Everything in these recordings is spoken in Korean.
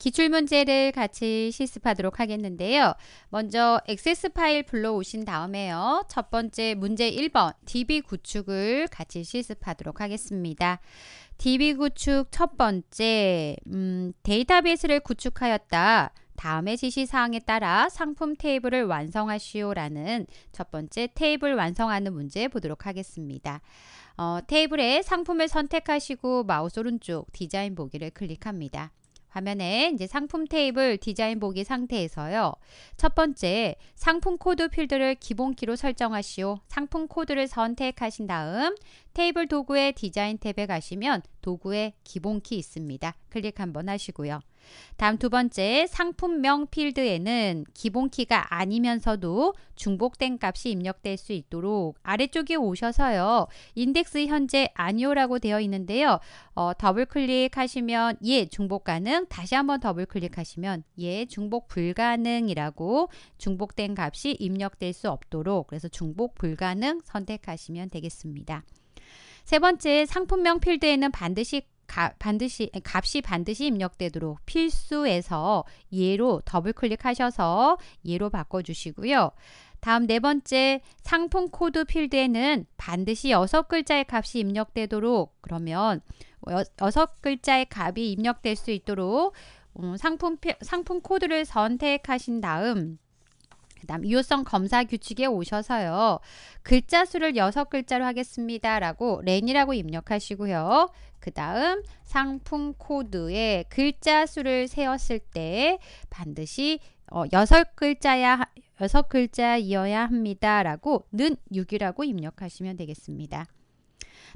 기출문제를 같이 실습하도록 하겠는데요. 먼저 액세스 파일 불러오신 다음에요. 첫 번째 문제 1번 DB 구축을 같이 실습하도록 하겠습니다. DB 구축 첫 번째 음, 데이터베이스를 구축하였다. 다음에 지시사항에 따라 상품 테이블을 완성하시오라는 첫 번째 테이블 완성하는 문제 보도록 하겠습니다. 어, 테이블에 상품을 선택하시고 마우스 오른쪽 디자인 보기를 클릭합니다. 화면에 이제 상품 테이블 디자인 보기 상태에서요. 첫 번째, 상품 코드 필드를 기본키로 설정하시오. 상품 코드를 선택하신 다음 테이블 도구의 디자인 탭에 가시면 도구에 기본키 있습니다. 클릭 한번 하시고요. 다음 두 번째 상품명 필드에는 기본키가 아니면서도 중복된 값이 입력될 수 있도록 아래쪽에 오셔서요. 인덱스 현재 아니오라고 되어 있는데요. 어, 더블 클릭하시면 예 중복 가능 다시 한번 더블 클릭하시면 예 중복 불가능이라고 중복된 값이 입력될 수 없도록 그래서 중복 불가능 선택하시면 되겠습니다. 세 번째, 상품명 필드에는 반드시 가, 반드시 값이 반드시 입력되도록 필수에서 예로 더블 클릭하셔서 예로 바꿔 주시고요. 다음 네 번째 상품 코드 필드에는 반드시 여섯 글자의 값이 입력되도록 그러면 여섯 글자의 값이 입력될 수 있도록 음, 상품 상품 코드를 선택하신 다음 그다음 유효성 검사 규칙에 오셔서요. 글자 수를 6 글자로 하겠습니다라고 랜이라고 입력하시고요. 그 다음 상품 코드에 글자 수를 세웠을때 반드시 어, 여 글자야 여 글자이어야 합니다라고 는 6이라고 입력하시면 되겠습니다.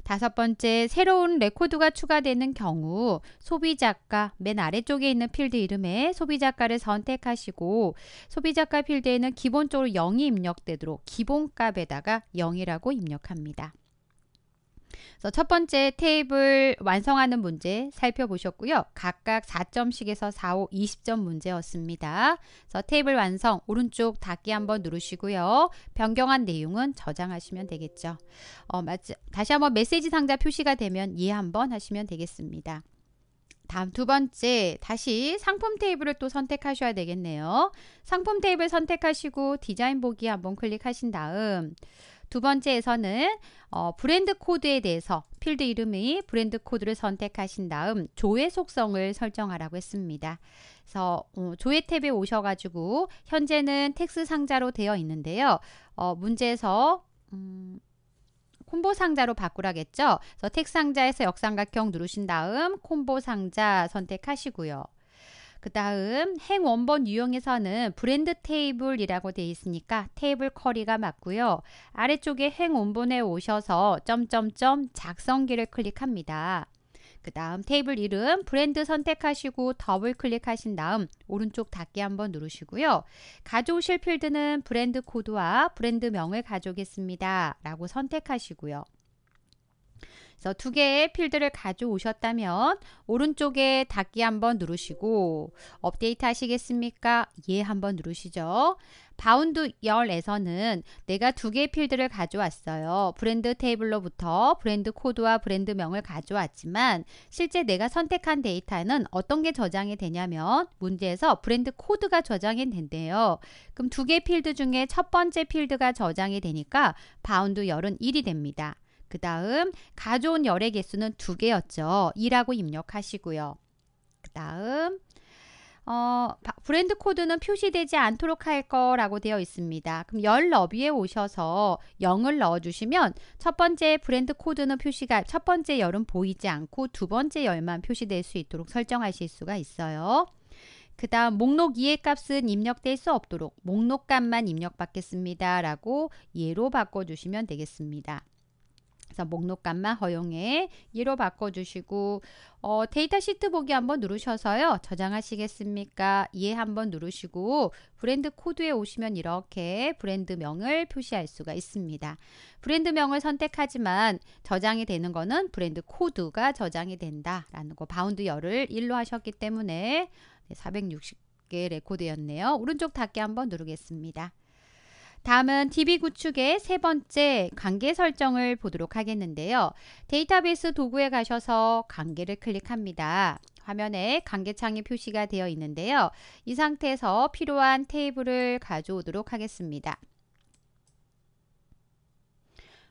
다섯 번째, 새로운 레코드가 추가되는 경우 소비자가 맨 아래쪽에 있는 필드 이름에 소비자가를 선택하시고 소비자가 필드에는 기본적으로 0이 입력되도록 기본값에다가 0이라고 입력합니다. 그래서 첫 번째 테이블 완성하는 문제 살펴보셨고요. 각각 4점씩에서 4, 5, 20점 문제였습니다. 그래서 테이블 완성 오른쪽 닫기 한번 누르시고요. 변경한 내용은 저장하시면 되겠죠. 어, 마치, 다시 한번 메시지 상자 표시가 되면 이해 예 한번 하시면 되겠습니다. 다음 두 번째 다시 상품 테이블을 또 선택하셔야 되겠네요. 상품 테이블 선택하시고 디자인 보기 한번 클릭하신 다음 두 번째에서는 어, 브랜드 코드에 대해서 필드 이름의 브랜드 코드를 선택하신 다음 조회 속성을 설정하라고 했습니다. 그래서 어, 조회 탭에 오셔가지고 현재는 텍스 상자로 되어 있는데요. 어, 문제에서 음, 콤보 상자로 바꾸라겠죠. 그래서 텍 상자에서 역삼각형 누르신 다음 콤보 상자 선택하시고요. 그 다음 행원본 유형에서는 브랜드 테이블이라고 되어 있으니까 테이블 커리가 맞고요. 아래쪽에 행원본에 오셔서 점점점 작성기를 클릭합니다. 그 다음 테이블 이름 브랜드 선택하시고 더블 클릭하신 다음 오른쪽 닫기 한번 누르시고요. 가져오실 필드는 브랜드 코드와 브랜드 명을 가져오겠습니다. 라고 선택하시고요. 그래서 두 개의 필드를 가져오셨다면 오른쪽에 닫기 한번 누르시고 업데이트 하시겠습니까? 예 한번 누르시죠. 바운드 열에서는 내가 두 개의 필드를 가져왔어요. 브랜드 테이블로부터 브랜드 코드와 브랜드명을 가져왔지만 실제 내가 선택한 데이터는 어떤 게 저장이 되냐면 문제에서 브랜드 코드가 저장이 된대요. 그럼 두 개의 필드 중에 첫 번째 필드가 저장이 되니까 바운드 열은 1이 됩니다. 그 다음 가져온 열의 개수는 두 개였죠. 2라고 입력하시고요. 그 다음 어, 브랜드 코드는 표시되지 않도록 할 거라고 되어 있습니다. 그럼 열 너비에 오셔서 0을 넣어주시면 첫 번째 브랜드 코드는 표시가 첫 번째 열은 보이지 않고 두 번째 열만 표시될 수 있도록 설정하실 수가 있어요. 그 다음 목록 이해 값은 입력될 수 없도록 목록 값만 입력받겠습니다. 라고 예로 바꿔주시면 되겠습니다. 그래서 목록값만 허용해 2로 바꿔주시고 어, 데이터 시트 보기 한번 누르셔서요. 저장하시겠습니까? 예 한번 누르시고 브랜드 코드에 오시면 이렇게 브랜드명을 표시할 수가 있습니다. 브랜드명을 선택하지만 저장이 되는 거는 브랜드 코드가 저장이 된다라는 거 바운드 열을 1로 하셨기 때문에 460개 레코드였네요. 오른쪽 닫기 한번 누르겠습니다. 다음은 DB 구축의 세 번째 관계 설정을 보도록 하겠는데요. 데이터베이스 도구에 가셔서 관계를 클릭합니다. 화면에 관계창이 표시가 되어 있는데요. 이 상태에서 필요한 테이블을 가져오도록 하겠습니다.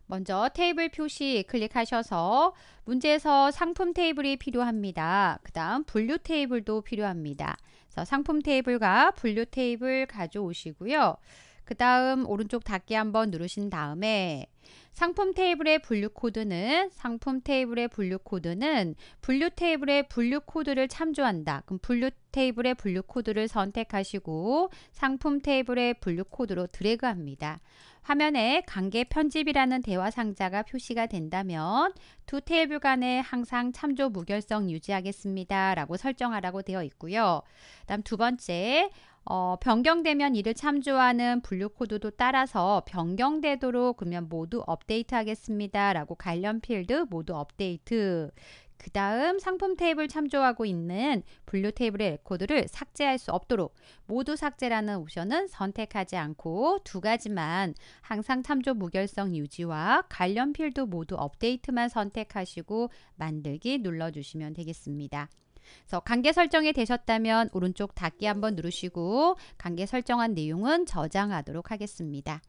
먼저 테이블 표시 클릭하셔서 문제에서 상품 테이블이 필요합니다. 그 다음 분류 테이블도 필요합니다. 그래서 상품 테이블과 분류 테이블 가져오시고요. 그 다음 오른쪽 닫기 한번 누르신 다음에 상품 테이블의 분류 코드는 상품 테이블의 분류 코드는 분류 테이블의 분류 코드를 참조한다. 그럼 분류 테이블의 분류 코드를 선택하시고 상품 테이블의 분류 코드로 드래그합니다. 화면에 관계 편집이라는 대화 상자가 표시가 된다면 두 테이블 간에 항상 참조 무결성 유지하겠습니다. 라고 설정하라고 되어 있고요. 다음 두 번째 어, 변경되면 이를 참조하는 분류 코드도 따라서 변경되도록 그러면 모두 업데이트 하겠습니다. 라고 관련 필드 모두 업데이트 그 다음 상품 테이블 참조하고 있는 분류 테이블의 레코드를 삭제할 수 없도록 모두 삭제라는 옵션은 선택하지 않고 두 가지만 항상 참조 무결성 유지와 관련 필드 모두 업데이트만 선택하시고 만들기 눌러주시면 되겠습니다. 그래서 관계 설정이 되셨다면 오른쪽 닫기 한번 누르시고 관계 설정한 내용은 저장하도록 하겠습니다.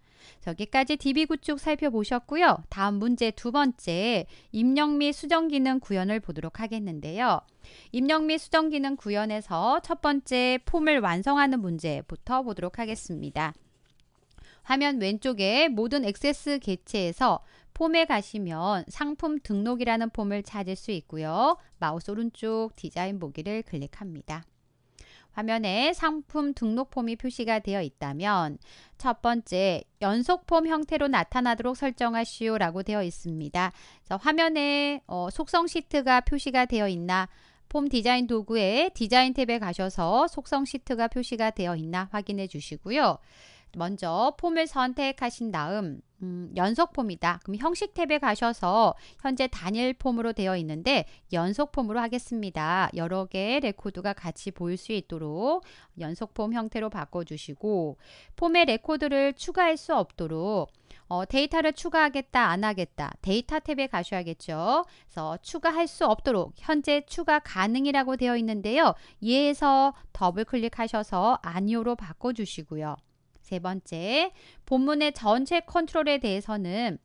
여기까지 DB 구축 살펴보셨고요. 다음 문제 두 번째 입력 및 수정 기능 구현을 보도록 하겠는데요. 입력 및 수정 기능 구현에서 첫 번째 폼을 완성하는 문제부터 보도록 하겠습니다. 화면 왼쪽에 모든 액세스 개체에서 폼에 가시면 상품 등록이라는 폼을 찾을 수 있고요. 마우스 오른쪽 디자인 보기를 클릭합니다. 화면에 상품 등록 폼이 표시가 되어 있다면 첫 번째 연속 폼 형태로 나타나도록 설정하시오 라고 되어 있습니다. 화면에 어, 속성 시트가 표시가 되어 있나 폼 디자인 도구에 디자인 탭에 가셔서 속성 시트가 표시가 되어 있나 확인해 주시고요. 먼저 폼을 선택하신 다음 음, 연속 폼이다. 그럼 형식 탭에 가셔서 현재 단일 폼으로 되어 있는데 연속 폼으로 하겠습니다. 여러 개의 레코드가 같이 보일 수 있도록 연속 폼 형태로 바꿔주시고 폼에 레코드를 추가할 수 없도록 어, 데이터를 추가하겠다 안 하겠다 데이터 탭에 가셔야겠죠. 그래서 추가할 수 없도록 현재 추가 가능이라고 되어 있는데요. 예에서 더블 클릭하셔서 아니오로 바꿔주시고요. 세 번째, 본문의 전체 컨트롤에 대해서는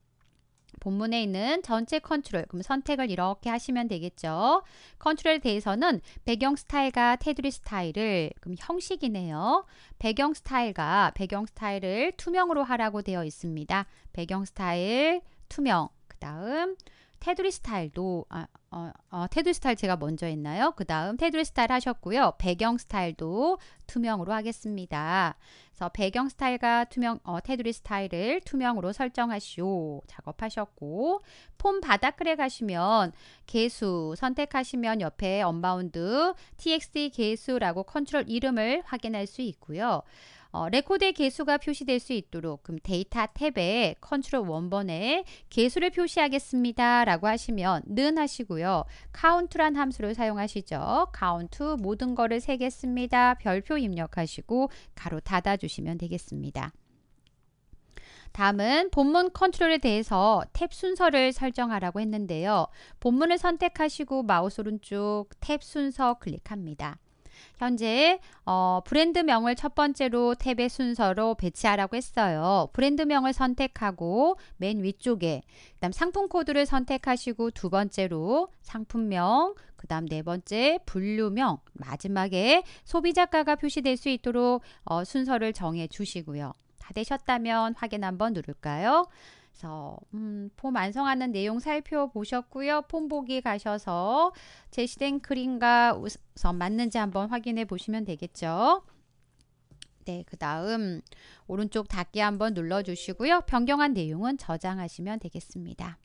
본문에 있는 전체 컨트롤, 그럼 선택을 이렇게 하시면 되겠죠. 컨트롤에 대해서는 배경 스타일과 테두리 스타일을, 그럼 형식이네요. 배경 스타일과 배경 스타일을 투명으로 하라고 되어 있습니다. 배경 스타일, 투명, 그 다음 테두리 스타일도, 아, 어, 어, 테두리 스타일 제가 먼저 했나요? 그 다음 테두리 스타일 하셨고요. 배경 스타일도 투명으로 하겠습니다. 그래서 배경 스타일과 투명 어, 테두리 스타일을 투명으로 설정하시오. 작업하셨고 폼 바닥글에 가시면 개수 선택하시면 옆에 언바운드 txt 개수라고 컨트롤 이름을 확인할 수 있고요. 어, 레코드의 개수가 표시될 수 있도록 그럼 데이터 탭에 컨트롤 원번에 개수를 표시하겠습니다. 라고 하시면 는 하시고요. 카운트란 함수를 사용하시죠. 카운트 모든 거를 세겠습니다. 별표 입력하시고 가로 닫아주시면 되겠습니다. 다음은 본문 컨트롤에 대해서 탭 순서를 설정하라고 했는데요. 본문을 선택하시고 마우스 오른쪽 탭 순서 클릭합니다. 현재 어, 브랜드명을 첫 번째로 탭의 순서로 배치하라고 했어요. 브랜드명을 선택하고 맨 위쪽에 그 다음 상품 코드를 선택하시고 두 번째로 상품명 그 다음 네 번째 분류명 마지막에 소비자가가 표시될 수 있도록 어, 순서를 정해 주시고요. 다 되셨다면 확인 한번 누를까요? 그래서 음, 폼 완성하는 내용 살펴보셨고요. 폼 보기 가셔서 제시된 그림과 우선 맞는지 한번 확인해 보시면 되겠죠. 네, 그 다음 오른쪽 닫기 한번 눌러주시고요. 변경한 내용은 저장하시면 되겠습니다.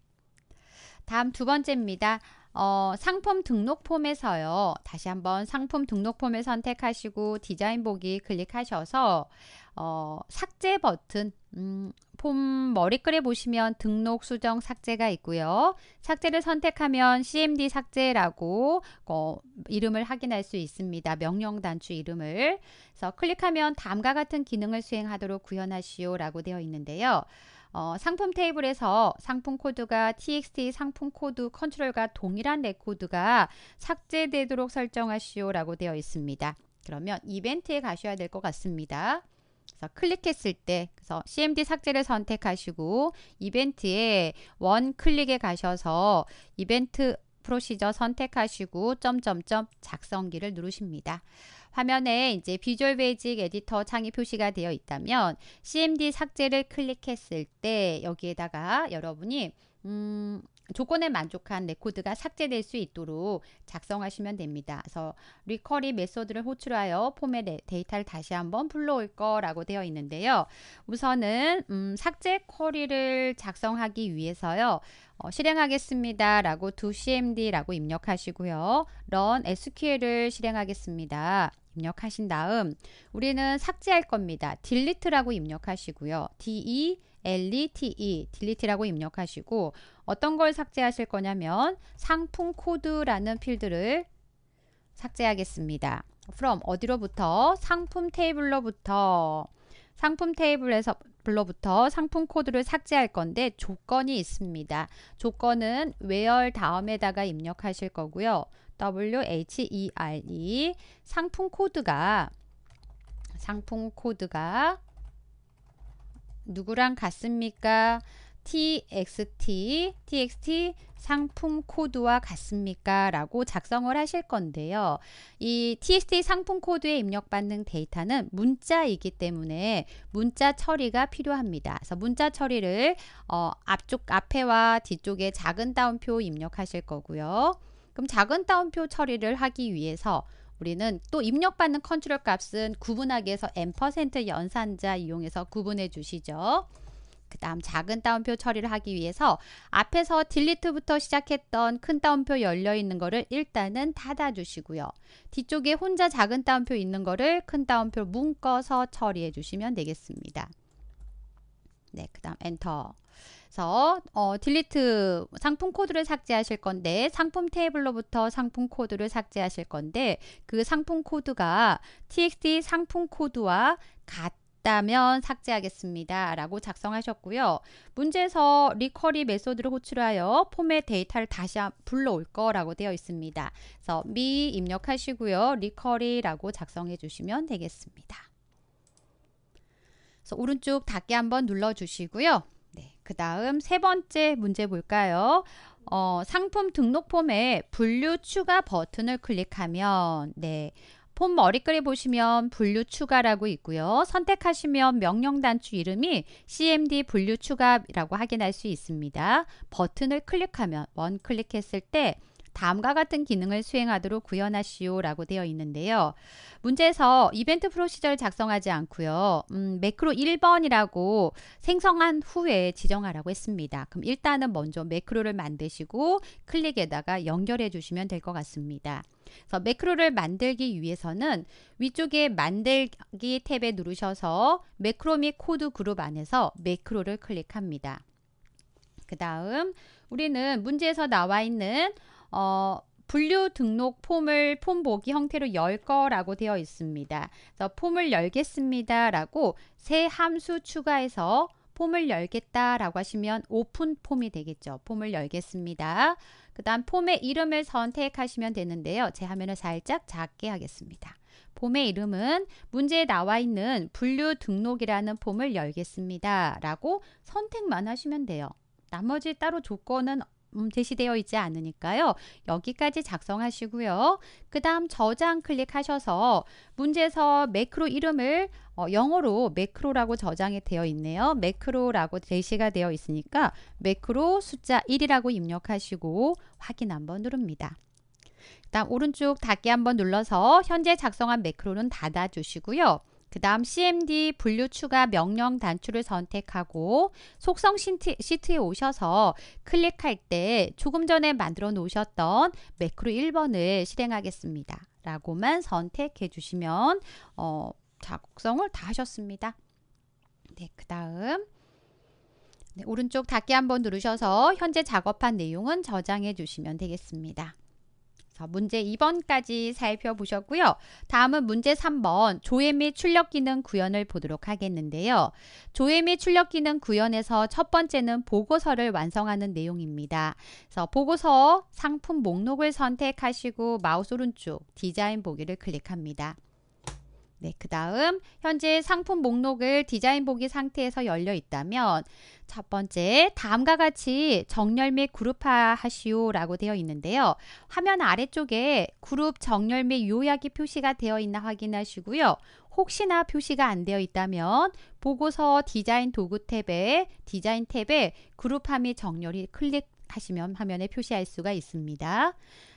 다음 두 번째입니다. 어, 상품 등록 폼에서요. 다시 한번 상품 등록 폼을 선택하시고 디자인 보기 클릭하셔서 어, 삭제 버튼 음, 폼 머리글에 보시면 등록 수정 삭제가 있고요. 삭제를 선택하면 CMD 삭제라고 어, 이름을 확인할 수 있습니다. 명령 단추 이름을 그래서 클릭하면 다음과 같은 기능을 수행하도록 구현하시오 라고 되어 있는데요. 어, 상품 테이블에서 상품 코드가 txt 상품 코드 컨트롤과 동일한 레코드가 삭제되도록 설정하시오 라고 되어 있습니다. 그러면 이벤트에 가셔야 될 것 같습니다. 그래서 클릭했을 때 그래서 CMD 삭제를 선택하시고 이벤트에 원 클릭에 가셔서 이벤트 프로시저 선택하시고 점점점 작성기를 누르십니다. 화면에 이제 비주얼 베이직 에디터 창이 표시가 되어 있다면 CMD 삭제를 클릭했을 때 여기에다가 여러분이 음, 조건에 만족한 레코드가 삭제될 수 있도록 작성하시면 됩니다. 그래서 리커리 메소드를 호출하여 폼의 데이터를 다시 한번 불러올 거라고 되어 있는데요. 우선은 음, 삭제 쿼리를 작성하기 위해서요. 어, 실행하겠습니다. 라고 d c m d 라고 입력하시고요. run SQL을 실행하겠습니다. 입력하신 다음 우리는 삭제할 겁니다. delete라고 입력하시고요. de LETE, delete라고 입력하시고 어떤 걸 삭제하실 거냐면 상품 코드라는 필드를 삭제하겠습니다. from 어디로부터 상품 테이블로부터 상품 테이블에서 블로부터 상품 코드를 삭제할 건데 조건이 있습니다. 조건은 where 다음에다가 입력하실 거고요. WHERE e. 상품 코드가 상품 코드가 누구랑 같습니까? txt, txt 상품 코드와 같습니까? 라고 작성을 하실 건데요. 이 txt 상품 코드에 입력받는 데이터는 문자이기 때문에 문자 처리가 필요합니다. 그래서 문자 처리를 어, 앞쪽 앞에와 뒤쪽에 작은 따옴표 입력하실 거고요. 그럼 작은 따옴표 처리를 하기 위해서 우리는 또 입력받는 컨트롤 값은 구분하기 위해서 n% 연산자 이용해서 구분해 주시죠. 그 다음 작은 따옴표 처리를 하기 위해서 앞에서 딜리트부터 시작했던 큰 따옴표 열려있는 거를 일단은 닫아주시고요. 뒤쪽에 혼자 작은 따옴표 있는 거를 큰 따옴표 묶어서 처리해 주시면 되겠습니다. 네, 그 다음 엔터. 그래서 어, 딜리트 상품 코드를 삭제하실 건데 상품 테이블로부터 상품 코드를 삭제하실 건데 그 상품 코드가 txt 상품 코드와 같 다면 삭제하겠습니다. 라고 작성하셨고요. 문제에서 리커리 메소드를 호출하여 폼의 데이터를 다시 불러올 거라고 되어 있습니다. 그래서 미 입력하시고요. 리커리라고 작성해 주시면 되겠습니다. 그래서 오른쪽 닫기 한번 눌러 주시고요. 그 다음 세 번째 문제 볼까요? 어, 상품 등록 폼에 분류 추가 버튼을 클릭하면 네. 폼 머리글에 보시면 분류 추가라고 있고요. 선택하시면 명령 단추 이름이 CMD 분류 추가라고 확인할 수 있습니다. 버튼을 클릭하면 원 클릭했을 때 다음과 같은 기능을 수행하도록 구현하시오 라고 되어 있는데요. 문제에서 이벤트 프로시절 작성하지 않고요. 음, 매크로 1번이라고 생성한 후에 지정하라고 했습니다. 그럼 일단은 먼저 매크로를 만드시고 클릭에다가 연결해 주시면 될 것 같습니다. 그래서 매크로를 만들기 위해서는 위쪽에 만들기 탭에 누르셔서 매크로 및 코드 그룹 안에서 매크로를 클릭합니다. 그 다음 우리는 문제에서 나와 있는 어, 분류 등록 폼을 폼 보기 형태로 열 거라고 되어 있습니다. 그래서 폼을 열겠습니다 라고 새 함수 추가해서 폼을 열겠다 라고 하시면 오픈 폼이 되겠죠. 폼을 열겠습니다. 그 다음 폼의 이름을 선택하시면 되는데요. 제 화면을 살짝 작게 하겠습니다. 폼의 이름은 문제에 나와 있는 분류 등록이라는 폼을 열겠습니다. 라고 선택만 하시면 돼요. 나머지 따로 조건은 음, 제시되어 있지 않으니까요. 여기까지 작성하시고요. 그 다음 저장 클릭하셔서 문제에서 매크로 이름을 어, 영어로 매크로라고 저장이 되어 있네요. 매크로라고 제시가 되어 있으니까 매크로 숫자 1이라고 입력하시고 확인 한번 누릅니다. 그다음 오른쪽 닫기 한번 눌러서 현재 작성한 매크로는 닫아주시고요. 그 다음 CMD 분류 추가 명령 단추를 선택하고 속성 시트, 시트에 오셔서 클릭할 때 조금 전에 만들어 놓으셨던 매크로 1번을 실행하겠습니다. 라고만 선택해 주시면 어, 작성을 다 하셨습니다. 네, 그 다음 네, 오른쪽 닫기 한번 누르셔서 현재 작업한 내용은 저장해 주시면 되겠습니다. 문제 2번까지 살펴보셨고요. 다음은 문제 3번 조회 및 출력 기능 구현을 보도록 하겠는데요. 조회 및 출력 기능 구현에서 첫 번째는 보고서를 완성하는 내용입니다. 그래서 보고서 상품 목록을 선택하시고 마우스 오른쪽 디자인 보기를 클릭합니다. 네, 그 다음 현재 상품 목록을 디자인 보기 상태에서 열려 있다면 첫 번째 다음과 같이 정렬 및 그룹화하시오 라고 되어 있는데요. 화면 아래쪽에 그룹 정렬 및 요약이 표시가 되어 있나 확인하시고요. 혹시나 표시가 안 되어 있다면 보고서 디자인 도구 탭에 디자인 탭에 그룹화 및 정렬이 클릭하시면 화면에 표시할 수가 있습니다.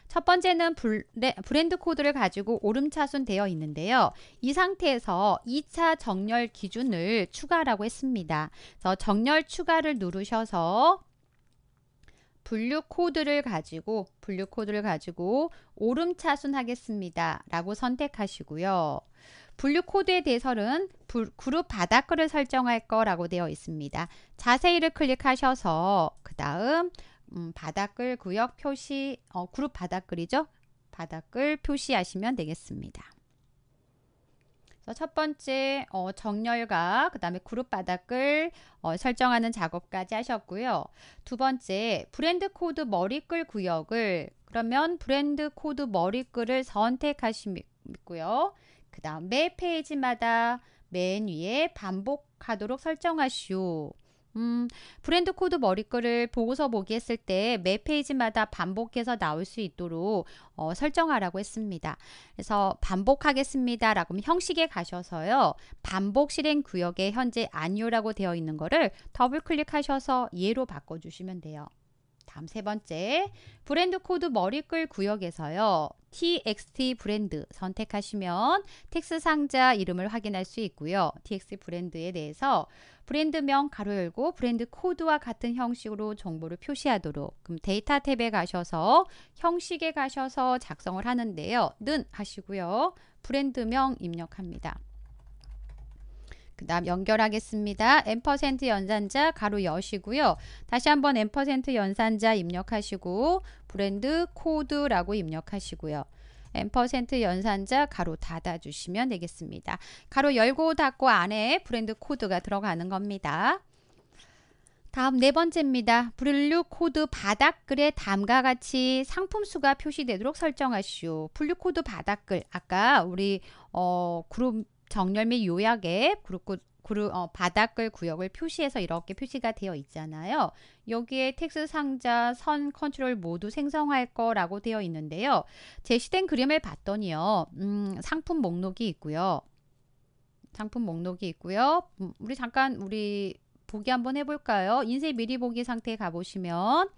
첫 번째는 네, 브랜드 코드를 가지고 오름차순 되어 있는데요. 이 상태에서 2차 정렬 기준을 추가라고 했습니다. 그래서 정렬 추가를 누르셔서 분류 코드를 가지고 분류 코드를 가지고 오름차순 하겠습니다. 라고 선택하시고요. 분류 코드에 대해서는 그룹 바닥글을 설정할 거라고 되어 있습니다. 자세히를 클릭하셔서 그 다음 음, 바닥글 구역 표시 어, 그룹 바닥글이죠. 바닥글 표시하시면 되겠습니다. 첫 번째 어, 정렬과 그 다음에 그룹 바닥을 어, 설정하는 작업까지 하셨고요. 두 번째 브랜드 코드 머리글 구역을 그러면 브랜드 코드 머리글을 선택하시고요. 그 다음에 페이지마다 맨 위에 반복하도록 설정하시오. 음, 브랜드 코드 머리글을 보고서 보기 했을 때 매 페이지마다 반복해서 나올 수 있도록 어, 설정하라고 했습니다. 그래서 반복하겠습니다. 라고 하면 형식에 가셔서요. 반복 실행 구역에 현재 아니오라고 되어 있는 거를 더블 클릭하셔서 예로 바꿔주시면 돼요. 다음 세 번째 브랜드 코드 머리글 구역에서요. TXT 브랜드 선택하시면 텍스 상자 이름을 확인할 수 있고요. TXT 브랜드에 대해서 브랜드명 가로 열고 브랜드 코드와 같은 형식으로 정보를 표시하도록 그럼 데이터 탭에 가셔서 형식에 가셔서 작성을 하는데요. 는 하시고요. 브랜드명 입력합니다. 그 다음 연결하겠습니다. n% 연산자 가로 여시고요. 다시 한번 n% 연산자 입력하시고 브랜드 코드라고 입력하시고요. n% 연산자 가로 닫아주시면 되겠습니다. 가로 열고 닫고 안에 브랜드 코드가 들어가는 겁니다. 다음 네 번째입니다. 분류 코드 바닥글에 다음과 같이 상품수가 표시되도록 설정하시오. 분류 코드 바닥글 아까 우리 어 그룹 정렬 및 요약에 그렇고 그루, 어, 바닥을 구역을 표시해서 이렇게 표시가 되어 있잖아요. 여기에 텍스 상자, 선, 컨트롤 모두 생성할 거라고 되어 있는데요. 제시된 그림을 봤더니요. 음, 상품 목록이 있고요. 상품 목록이 있고요. 음, 우리 잠깐 우리 보기 한번 해볼까요? 인쇄 미리 보기 상태에 가보시면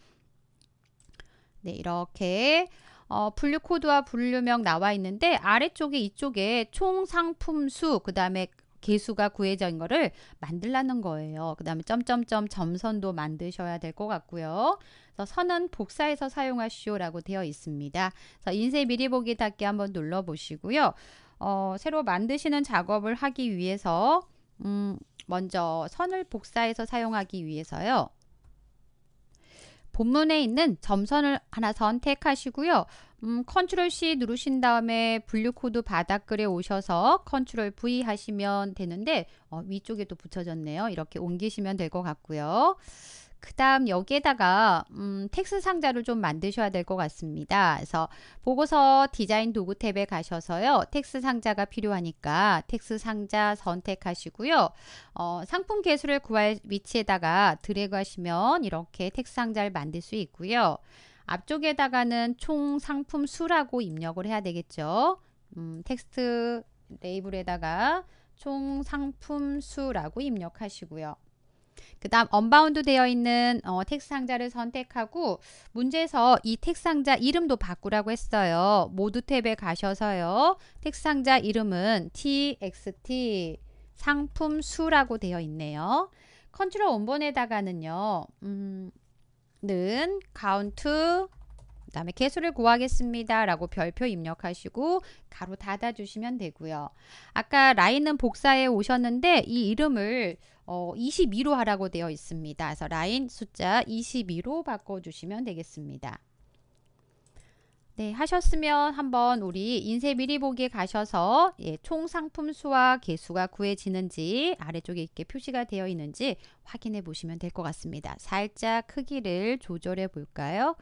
네 이렇게 어, 분류 코드와 분류명 나와 있는데 아래쪽에 이쪽에 총 상품 수, 그 다음에 개수가 구해져 있는 거를 만들라는 거예요. 그 다음에 점점점 점선도 만드셔야 될 것 같고요. 그래서 선은 복사해서 사용하시오라고 되어 있습니다. 그래서 인쇄 미리 보기 닫기 한번 눌러보시고요. 어, 새로 만드시는 작업을 하기 위해서 음, 먼저 선을 복사해서 사용하기 위해서요. 본문에 있는 점선을 하나 선택하시고요. 음, 컨트롤 C 누르신 다음에 분류 코드 바닥글에 오셔서 컨트롤 V 하시면 되는데 어, 위쪽에 도 붙여졌네요. 이렇게 옮기시면 될 것 같고요. 그 다음 여기에다가 음, 텍스 상자를 좀 만드셔야 될 것 같습니다. 그래서 보고서 디자인 도구 탭에 가셔서요. 텍스 상자가 필요하니까 텍스 상자 선택하시고요. 어, 상품 개수를 구할 위치에다가 드래그 하시면 이렇게 텍스 상자를 만들 수 있고요. 앞쪽에다가는 총 상품 수라고 입력을 해야 되겠죠. 음, 텍스트 레이블에다가 총 상품 수라고 입력하시고요. 그 다음 언바운드 되어 있는 어, 텍스 상자를 선택하고 문제에서 이 텍스 상자 이름도 바꾸라고 했어요. 모두 탭에 가셔서요. 텍스 상자 이름은 txt 상품 수라고 되어 있네요. 컨트롤 원본에다가는요. 음, 는 count 그 다음에 개수를 구하겠습니다 라고 별표 입력하시고 가로 닫아 주시면 되고요 아까 라인은 복사해 오셨는데 이 이름을 어, 22로 하라고 되어 있습니다. 그래서 라인 숫자 22로 바꿔주시면 되겠습니다. 네, 하셨으면 한번 우리 인쇄 미리 보기에 가셔서 예, 총 상품 수와 개수가 구해지는지 아래쪽에 이렇게 표시가 되어 있는지 확인해 보시면 될 것 같습니다. 살짝 크기를 조절해 볼까요?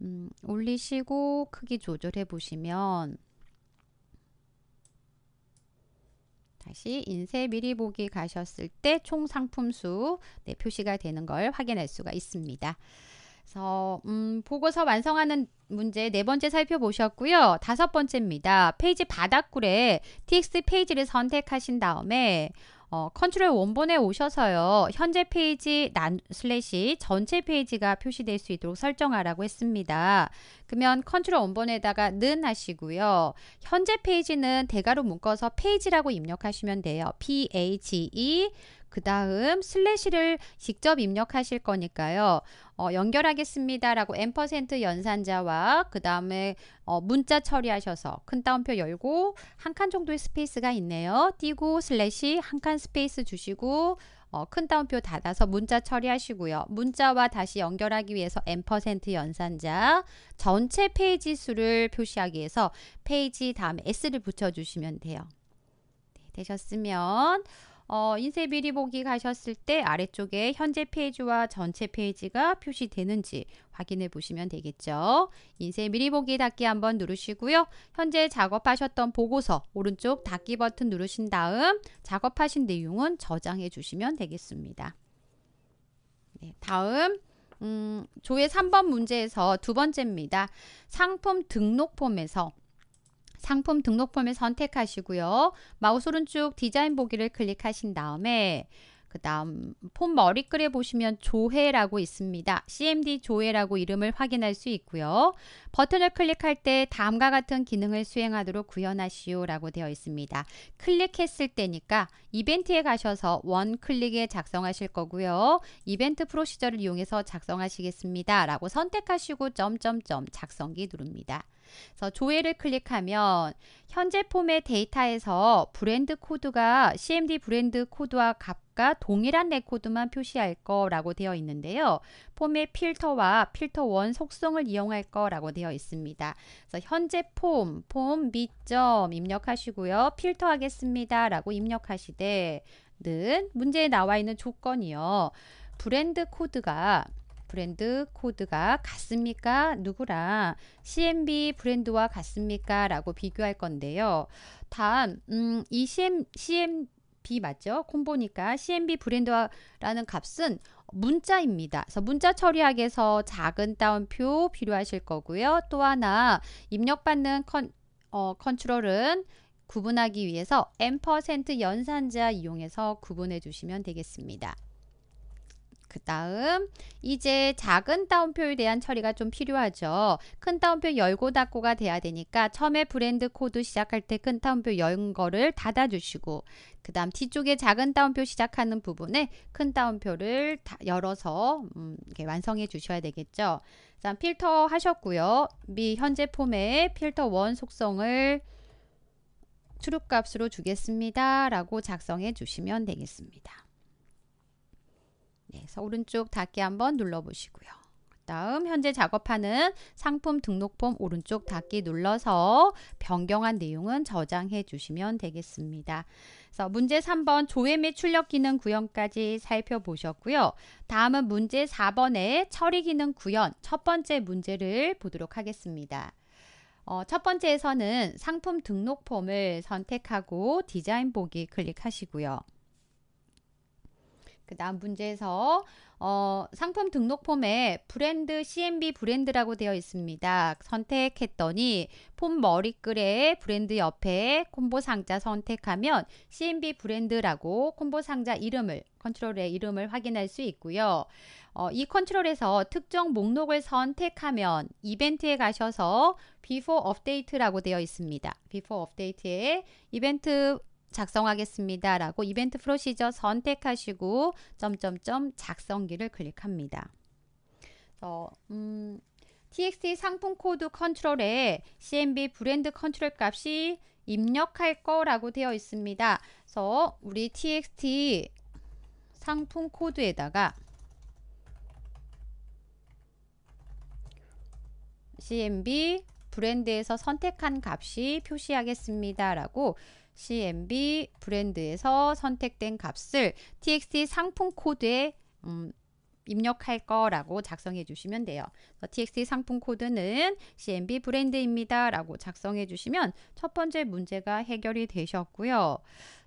음, 올리시고 크기 조절해 보시면 다시 인쇄 미리 보기 가셨을 때 총 상품수 네, 표시가 되는 걸 확인할 수가 있습니다. 그래서 음, 보고서 완성하는 문제 네 번째 살펴보셨고요. 다섯 번째입니다. 페이지 바닥굴에 t x 페이지를 선택하신 다음에 어, 컨트롤 원본에 오셔서요. 현재 페이지 난 슬래시 전체 페이지가 표시될 수 있도록 설정하라고 했습니다. 그러면 컨트롤 원본에다가 는 하시고요. 현재 페이지는 대괄호 묶어서 페이지라고 입력하시면 돼요. P-A-G-E 그 다음 슬래시를 직접 입력하실 거니까요. 어, 연결하겠습니다라고 앰퍼센트 연산자와 그 다음에 어, 문자 처리하셔서 큰 따옴표 열고 한 칸 정도의 스페이스가 있네요. 띄고 슬래시 한 칸 스페이스 주시고 어, 큰 따옴표 닫아서 문자 처리하시고요. 문자와 다시 연결하기 위해서 앰퍼센트 연산자 전체 페이지 수를 표시하기 위해서 페이지 다음에 S를 붙여주시면 돼요. 네, 되셨으면 어, 인쇄 미리 보기 가셨을 때 아래쪽에 현재 페이지와 전체 페이지가 표시되는지 확인해 보시면 되겠죠. 인쇄 미리 보기 닫기 한번 누르시고요. 현재 작업하셨던 보고서 오른쪽 닫기 버튼 누르신 다음 작업하신 내용은 저장해 주시면 되겠습니다. 네, 다음 음, 조회 3번 문제에서 두 번째입니다. 상품 등록 폼에서 상품 등록폼을 선택하시고요. 마우스 오른쪽 디자인 보기를 클릭하신 다음에 그 다음 폰 머리글에 보시면 조회라고 있습니다. CMD 조회라고 이름을 확인할 수 있고요. 버튼을 클릭할 때 다음과 같은 기능을 수행하도록 구현하시오 라고 되어 있습니다. 클릭했을 때니까 이벤트에 가셔서 원클릭에 작성하실 거고요. 이벤트 프로시저를 이용해서 작성하시겠습니다. 라고 선택하시고 점점점 작성기 누릅니다. 그래서 조회를 클릭하면 현재 폼의 데이터에서 브랜드 코드가 CMD 브랜드 코드와 값과 동일한 레코드만 표시할 거라고 되어 있는데요. 폼의 필터와 필터1 속성을 이용할 거라고 되어 있습니다. 그래서 현재 폼, 폼 미점 입력하시고요. 필터 하겠습니다. 라고 입력하시되 는 문제에 나와 있는 조건이요. 브랜드 코드가 브랜드 코드가 같습니까? 누구랑 CMB 브랜드와 같습니까? 라고 비교할 건데요. 다음 음, 이 CM, CMB 맞죠? 콤보니까 CMB 브랜드와라는 값은 문자입니다. 그래서 문자 처리하기에서 작은 따옴표 필요하실 거고요. 또 하나 입력받는 컨, 어, 컨트롤은 구분하기 위해서 M% 연산자 이용해서 구분해 주시면 되겠습니다. 그 다음 이제 작은 따옴표에 대한 처리가 좀 필요하죠. 큰 따옴표 열고 닫고가 돼야 되니까 처음에 브랜드 코드 시작할 때 큰 따옴표 연 거를 닫아주시고 그 다음 뒤쪽에 작은 따옴표 시작하는 부분에 큰 따옴표를 열어서 음, 완성해 주셔야 되겠죠. 자, 그 필터 하셨고요. 미 현재 폼에 필터 원 속성을 출력값으로 주겠습니다. 라고 작성해 주시면 되겠습니다. 그래서 네, 오른쪽 닫기 한번 눌러보시고요. 다음 현재 작업하는 상품 등록폼 오른쪽 닫기 눌러서 변경한 내용은 저장해 주시면 되겠습니다. 그래서 문제 3번 조회 및 출력 기능 구현까지 살펴보셨고요. 다음은 문제 4번의 처리 기능 구현 첫 번째 문제를 보도록 하겠습니다. 어, 첫 번째에서는 상품 등록 폼을 선택하고 디자인 보기 클릭하시고요. 그 다음 문제에서 어, 상품 등록 폼에 브랜드 CMB 브랜드라고 되어 있습니다. 선택했더니 폼 머리글에 브랜드 옆에 콤보 상자 선택하면 CMB 브랜드라고 콤보 상자 이름을 컨트롤의 이름을 확인할 수 있고요. 어, 이 컨트롤에서 특정 목록을 선택하면 이벤트에 가셔서 before update라고 되어 있습니다. before update에 이벤트 작성하겠습니다. 라고 이벤트 프로시저 선택하시고 점점점 작성기를 클릭합니다. 그 음, TXT 상품 코드 컨트롤에 CMB 브랜드 컨트롤 값이 입력할 거라고 되어 있습니다. 그래서 우리 TXT 상품 코드에다가 CMB 브랜드에서 선택한 값이 표시하겠습니다. 라고 CMB 브랜드에서 선택된 값을 txt 상품 코드에 음, 입력할 거라고 작성해 주시면 돼요. txt 상품 코드는 CMB 브랜드입니다. 라고 작성해 주시면 첫 번째 문제가 해결이 되셨고요.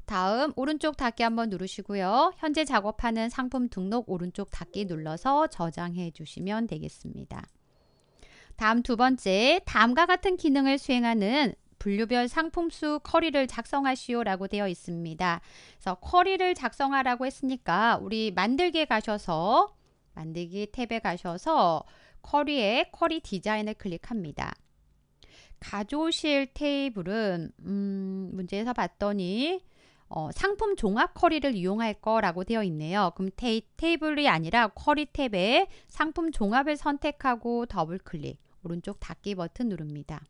다음 오른쪽 닫기 한번 누르시고요. 현재 작업하는 상품 등록 오른쪽 닫기 눌러서 저장해 주시면 되겠습니다. 다음 두 번째, 다음과 같은 기능을 수행하는 분류별 상품수 커리를 작성하시오라고 되어 있습니다. 그래서 커리를 작성하라고 했으니까 우리 만들기에 가셔서 만들기 탭에 가셔서 커리에 커리 디자인을 클릭합니다. 가져오실 테이블은 음, 문제에서 봤더니 어, 상품 종합 커리를 이용할 거라고 되어 있네요. 그럼 테이, 테이블이 아니라 커리 탭에 상품 종합을 선택하고 더블 클릭, 오른쪽 닫기 버튼 누릅니다.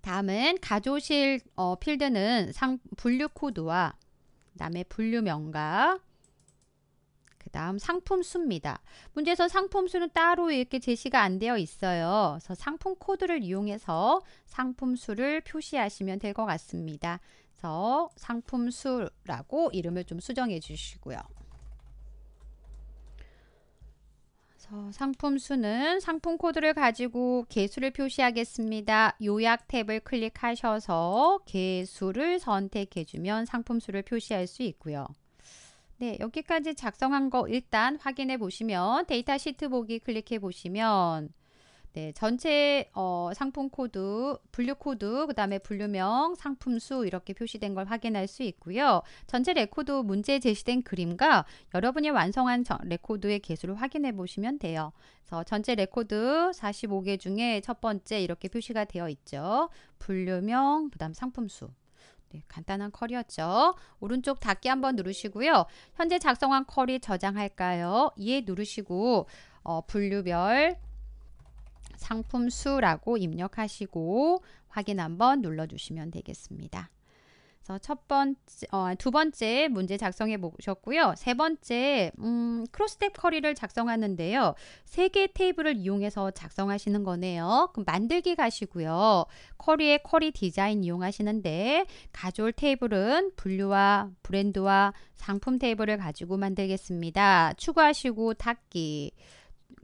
다음은 가조실 어, 필드는 상 분류 코드와 그 다음에 분류명과 그 다음 상품 수입니다. 문제에서 상품 수는 따로 이렇게 제시가 안 되어 있어요. 그래서 상품 코드를 이용해서 상품 수를 표시하시면 될 것 같습니다. 그래서 상품 수라고 이름을 좀 수정해 주시고요. 그래서 상품 수는 상품 코드를 가지고 개수를 표시하겠습니다. 요약 탭을 클릭하셔서 개수를 선택해 주면 상품 수를 표시할 수 있고요. 네, 여기까지 작성한 거 일단 확인해 보시면 데이터 시트 보기 클릭해 보시면 네, 전체 어, 상품 코드, 분류 코드, 그 다음에 분류명, 상품 수 이렇게 표시된 걸 확인할 수 있고요. 전체 레코드 문제 제시된 그림과 여러분이 완성한 레코드의 개수를 확인해 보시면 돼요. 그래서 전체 레코드 45개 중에 첫 번째 이렇게 표시가 되어 있죠. 분류명, 그 다음 상품 수. 네, 간단한 쿼리였죠. 오른쪽 닫기 한번 누르시고요. 현재 작성한 쿼리 저장할까요? 이 누르시고 어, 분류별, 상품 수라고 입력하시고 확인 한번 눌러주시면 되겠습니다. 그래서 첫 번째, 어, 두 번째 문제 작성해 보셨고요. 세 번째, 음, 크로스탭 커리를 작성하는데요. 세 개 테이블을 이용해서 작성하시는 거네요. 그럼 만들기 가시고요. 커리에 커리 디자인 이용하시는데 가져올 테이블은 분류와 브랜드와 상품 테이블을 가지고 만들겠습니다. 추가하시고 닫기.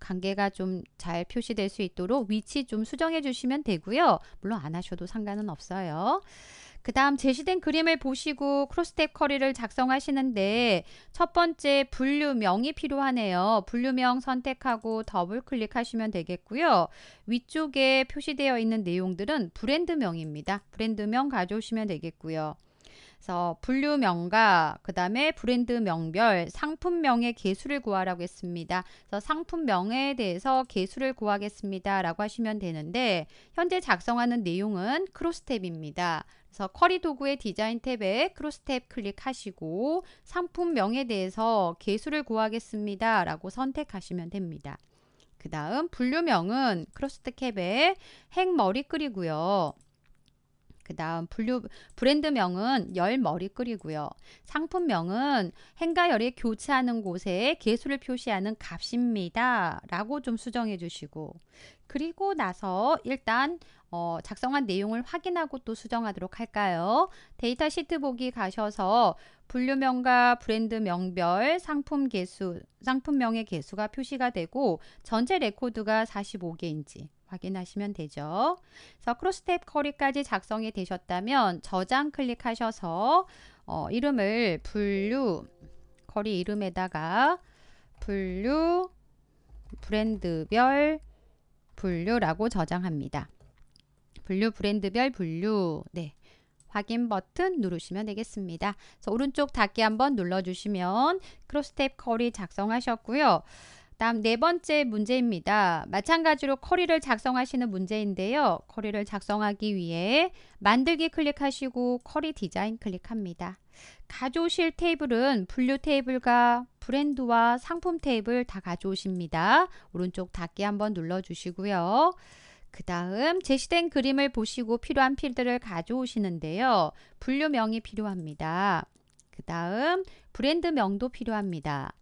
관계가 좀 잘 표시될 수 있도록 위치 좀 수정해 주시면 되고요. 물론 안 하셔도 상관은 없어요. 그 다음 제시된 그림을 보시고 크로스탭 커리를 작성하시는데 첫 번째 분류명이 필요하네요. 분류명 선택하고 더블 클릭하시면 되겠고요. 위쪽에 표시되어 있는 내용들은 브랜드명입니다. 브랜드명 가져오시면 되겠고요. 그래서 분류명과 그 다음에 브랜드명별 상품명의 개수를 구하라고 했습니다. 그래서 상품명에 대해서 개수를 구하겠습니다. 라고 하시면 되는데 현재 작성하는 내용은 크로스탭입니다. 그래서 커리 도구의 디자인 탭에 크로스탭 클릭하시고 상품명에 대해서 개수를 구하겠습니다. 라고 선택하시면 됩니다. 그 다음 분류명은 크로스탭 캡에 행머리 끌이고요. 그 다음 분류 브랜드명은 열머리끌이고요. 상품명은 행과 열이 교차하는 곳에 개수를 표시하는 값입니다. 라고 좀 수정해 주시고 그리고 나서 일단 어, 작성한 내용을 확인하고 또 수정하도록 할까요? 데이터 시트 보기 가셔서 분류명과 브랜드명별 상품 개수, 상품명의 개수가 표시가 되고 전체 레코드가 45개인지 확인하시면 되죠. 그래서 크로스탭 커리까지 작성이 되셨다면 저장 클릭하셔서 어, 이름을 분류 커리 이름에다가 분류 브랜드별 분류라고 저장합니다. 분류 브랜드별 분류 네 확인 버튼 누르시면 되겠습니다. 그래서 오른쪽 닫기 한번 눌러주시면 크로스탭 커리 작성하셨고요. 다음 네 번째 문제입니다. 마찬가지로 커리를 작성하시는 문제인데요. 커리를 작성하기 위해 만들기 클릭하시고 커리 디자인 클릭합니다. 가져오실 테이블은 분류 테이블과 브랜드와 상품 테이블 다 가져오십니다. 오른쪽 닫기 한번 눌러주시고요. 그 다음 제시된 그림을 보시고 필요한 필드를 가져오시는데요. 분류명이 필요합니다. 그 다음 브랜드명도 필요합니다.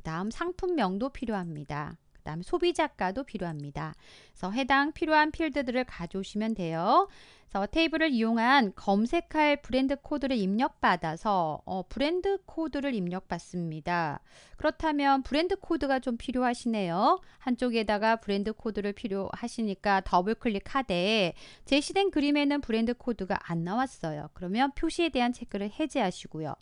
그 다음 상품명도 필요합니다. 그 다음 소비작가도 필요합니다. 그래서 해당 필요한 필드들을 가져오시면 돼요. 그래서 테이블을 이용한 검색할 브랜드 코드를 입력받아서 어, 브랜드 코드를 입력받습니다. 그렇다면 브랜드 코드가 좀 필요하시네요. 한쪽에다가 브랜드 코드를 필요하시니까 더블 클릭하되 제시된 그림에는 브랜드 코드가 안 나왔어요. 그러면 표시에 대한 체크를 해제하시고요.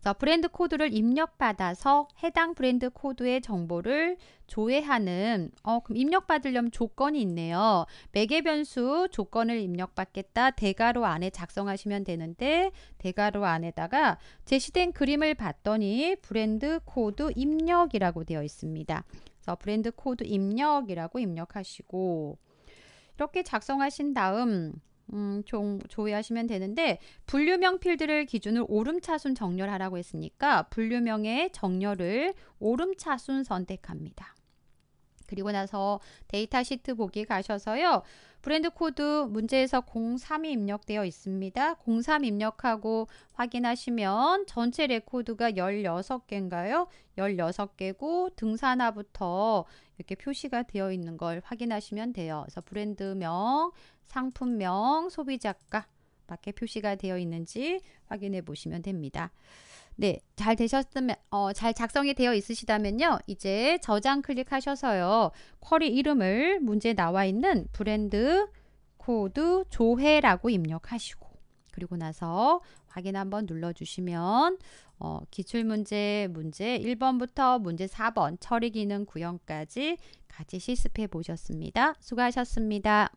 자, 브랜드 코드를 입력받아서 해당 브랜드 코드의 정보를 조회하는 어, 그럼 입력받으려면 조건이 있네요. 매개 변수 조건을 입력받겠다. 대괄호 안에 작성하시면 되는데 대괄호 안에다가 제시된 그림을 봤더니 브랜드 코드 입력이라고 되어 있습니다. 그래서 브랜드 코드 입력이라고 입력하시고 이렇게 작성하신 다음 음, 종, 조회하시면 되는데 분류명 필드를 기준으로 오름차순 정렬하라고 했으니까 분류명의 정렬을 오름차순 선택합니다. 그리고 나서 데이터 시트 보기 가셔서요. 브랜드 코드 문제에서 03이 입력되어 있습니다. 03 입력하고 확인하시면 전체 레코드가 16개인가요? 16개고 등산화부터 이렇게 표시가 되어 있는 걸 확인하시면 돼요. 그래서 브랜드명, 상품명, 소비자가 밖에 표시가 되어 있는지 확인해 보시면 됩니다. 네, 잘 되셨으면 어, 잘 작성이 되어 있으시다면요. 이제 저장 클릭하셔서요. 쿼리 이름을 문제 나와 있는 브랜드 코드 조회라고 입력하시고 그리고 나서 확인 한번 눌러주시면 어, 기출문제 문제 1번부터 문제 4번 처리기능 구형까지 같이 실습해 보셨습니다. 수고하셨습니다.